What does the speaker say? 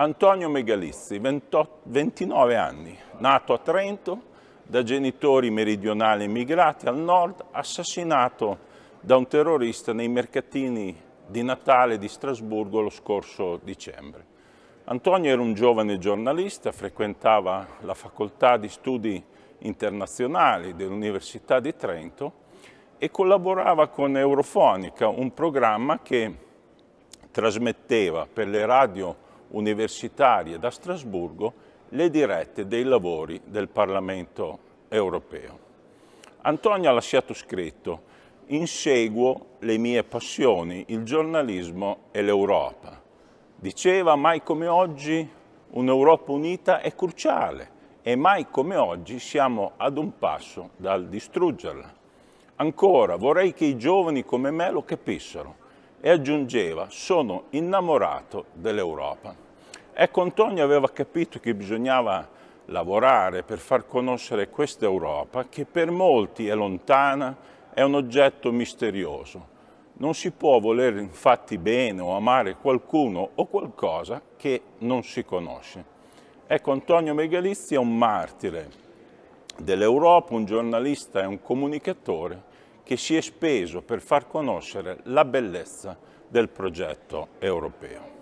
Antonio Megalizzi, 29 anni, nato a Trento, da genitori meridionali emigrati al nord, assassinato da un terrorista nei mercatini di Natale di Strasburgo lo scorso dicembre. Antonio era un giovane giornalista, frequentava la facoltà di studi internazionali dell'Università di Trento e collaborava con Eurofonica, un programma che trasmetteva per le radio universitarie da Strasburgo le dirette dei lavori del Parlamento europeo. Antonio ha lasciato scritto «Inseguo le mie passioni, il giornalismo e l'Europa». Diceva «Mai come oggi un'Europa unita è cruciale e mai come oggi siamo ad un passo dal distruggerla». Ancora, vorrei che i giovani come me lo capissero e aggiungeva sono innamorato dell'Europa. Ecco Antonio aveva capito che bisognava lavorare per far conoscere questa Europa che per molti è lontana, è un oggetto misterioso. Non si può voler infatti bene o amare qualcuno o qualcosa che non si conosce. Ecco, Antonio Megalizzi è un martire dell'Europa, un giornalista e un comunicatore che si è speso per far conoscere la bellezza del progetto europeo.